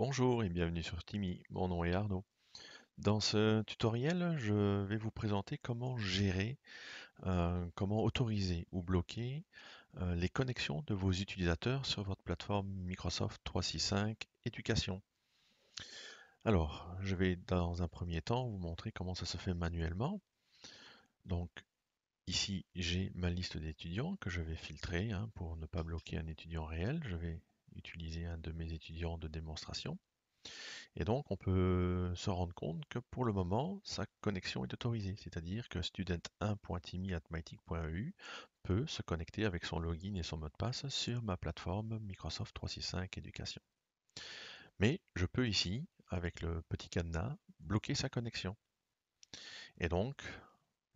Bonjour et bienvenue sur Timmy, mon nom est Arnaud. Dans ce tutoriel, je vais vous présenter comment gérer, euh, comment autoriser ou bloquer euh, les connexions de vos utilisateurs sur votre plateforme Microsoft 365 Éducation. Alors, je vais dans un premier temps vous montrer comment ça se fait manuellement. Donc, ici, j'ai ma liste d'étudiants que je vais filtrer hein, pour ne pas bloquer un étudiant réel. Je vais utiliser un de mes étudiants de démonstration. Et donc, on peut se rendre compte que pour le moment, sa connexion est autorisée, c'est-à-dire que student1.timi.mytic.eu peut se connecter avec son login et son mot de passe sur ma plateforme Microsoft 365 Education. Mais je peux ici, avec le petit cadenas, bloquer sa connexion. Et donc,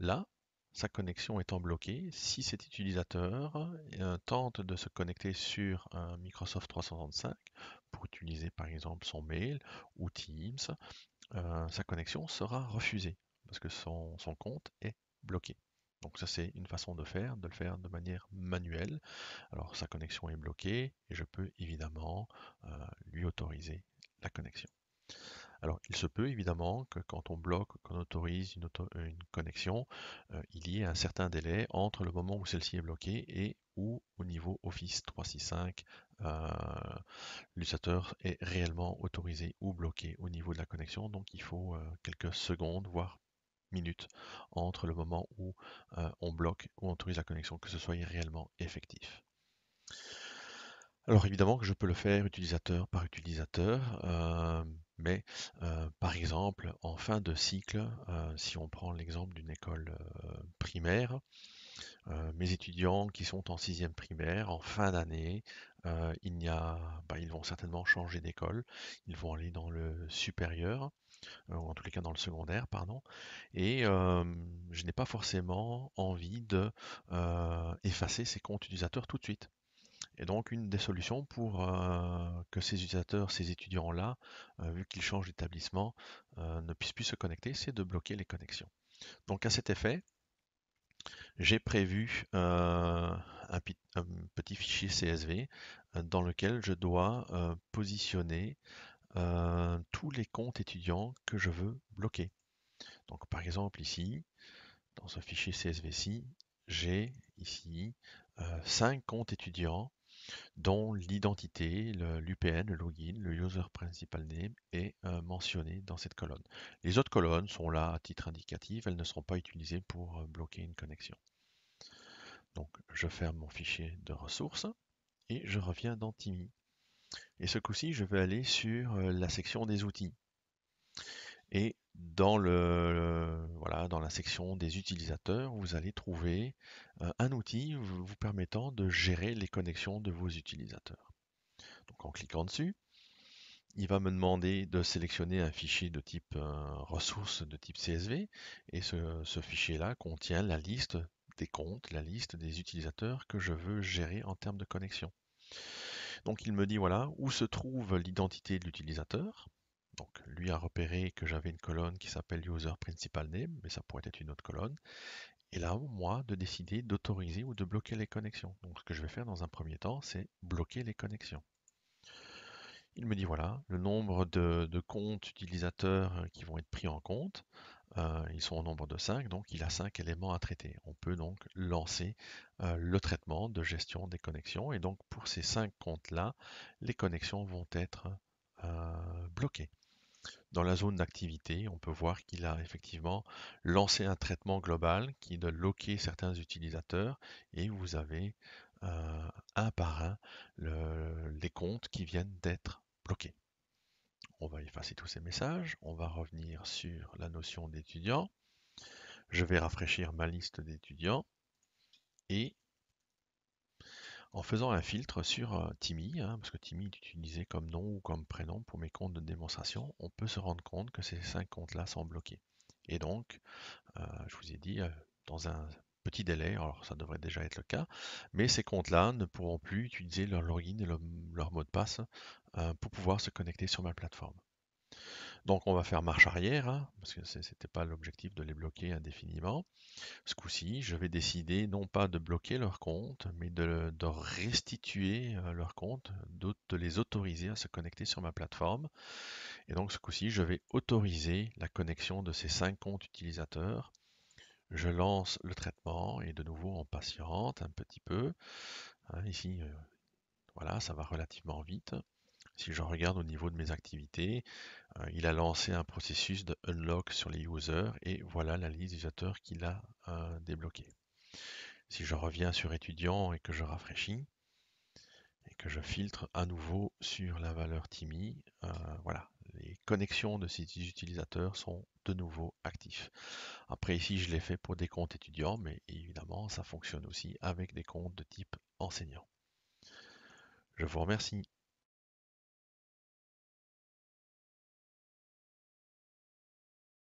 là, sa connexion étant bloquée, si cet utilisateur euh, tente de se connecter sur un Microsoft 365 pour utiliser par exemple son mail ou Teams, euh, sa connexion sera refusée parce que son, compte est bloqué. Donc ça c'est une façon de faire, de le faire de manière manuelle. Alors sa connexion est bloquée et je peux évidemment euh, lui autoriser la connexion. Alors, il se peut évidemment que quand on bloque, qu'on autorise une, connexion, euh, il y ait un certain délai entre le moment où celle-ci est bloquée et où, au niveau Office 365, euh, l'utilisateur est réellement autorisé ou bloqué au niveau de la connexion. Donc, il faut euh, quelques secondes, voire minutes, entre le moment où on bloque ou on autorise la connexion, que ce soit réellement effectif. Alors évidemment que je peux le faire utilisateur par utilisateur. Mais euh, par exemple, en fin de cycle, euh, si on prend l'exemple d'une école euh, primaire, mes étudiants qui sont en sixième primaire, en fin d'année, bah, ils vont certainement changer d'école, ils vont aller dans le supérieur, ou en tous les cas dans le secondaire, pardon. Et je n'ai pas forcément envie d'effacer ces comptes utilisateurs tout de suite. Et donc, une des solutions pour euh, que ces utilisateurs, ces étudiants-là, euh, vu qu'ils changent d'établissement, euh, ne puissent plus se connecter, c'est de bloquer les connexions. Donc, à cet effet, j'ai prévu un, un, petit fichier CSV dans lequel je dois positionner tous les comptes étudiants que je veux bloquer. Donc, par exemple, ici, dans ce fichier CSV-ci, j'ai ici euh, cinq comptes étudiants dont l'identité, l'UPN, le login, le user principal name est euh, mentionné dans cette colonne. Les autres colonnes sont là à titre indicatif, elles ne seront pas utilisées pour euh, bloquer une connexion. Donc je ferme mon fichier de ressources et je reviens dans Timmy. Et ce coup-ci, je vais aller sur la section des outils. Et dans, le, dans la section des utilisateurs, vous allez trouver euh, un outil vous permettant de gérer les connexions de vos utilisateurs. Donc en cliquant dessus, il va me demander de sélectionner un fichier de type euh, ressources de type CSV et ce, fichier-là contient la liste des comptes, la liste des utilisateurs que je veux gérer en termes de connexion. Donc il me dit voilà où se trouve l'identité de l'utilisateur, donc lui a repéré que j'avais une colonne qui s'appelle user principal name, mais ça pourrait être une autre colonne. Et là, moi, de décider d'autoriser ou de bloquer les connexions. Donc ce que je vais faire dans un premier temps, c'est bloquer les connexions. Il me dit voilà, le nombre de, comptes utilisateurs euh, qui vont être pris en compte, euh, ils sont au nombre de 5, donc il a 5 éléments à traiter. On peut donc lancer euh, le traitement de gestion des connexions. Et donc pour ces 5 comptes-là, les connexions vont être bloquées dans la zone d'activité, on peut voir qu'il a effectivement lancé un traitement global qui doit loquer certains utilisateurs et vous avez euh, un par un les comptes qui viennent d'être bloqués. On va effacer tous ces messages, on va revenir sur la notion d'étudiant, je vais rafraîchir ma liste d'étudiants et en faisant un filtre sur euh, Timmy, hein, parce que Timmy est utilisé comme nom ou comme prénom pour mes comptes de démonstration, on peut se rendre compte que ces cinq comptes-là sont bloqués. Et donc, euh, je vous ai dit, euh, dans un petit délai, alors ça devrait déjà être le cas, mais ces comptes-là ne pourront plus utiliser leur login et leur, mot de passe pour pouvoir se connecter sur ma plateforme. Donc on va faire marche arrière, hein, parce que ce n'était pas l'objectif de les bloquer indéfiniment. Ce coup-ci, je vais décider non pas de bloquer leur compte, mais de, restituer euh, leur compte, de, les autoriser à se connecter sur ma plateforme. Et donc ce coup-ci, je vais autoriser la connexion de ces 5 comptes utilisateurs. Je lance le traitement et de nouveau on patiente un petit peu. Hein, ici, euh, voilà, ça va relativement vite. Si je regarde au niveau de mes activités, euh, il a lancé un processus de unlock sur les users et voilà la liste d'utilisateurs qu'il a euh, débloquée. Si je reviens sur étudiants et que je rafraîchis et que je filtre à nouveau sur la valeur Timmy, euh, voilà, les connexions de ces utilisateurs sont de nouveau actifs. Après ici, je l'ai fait pour des comptes étudiants, mais évidemment, ça fonctionne aussi avec des comptes de type enseignant. Je vous remercie.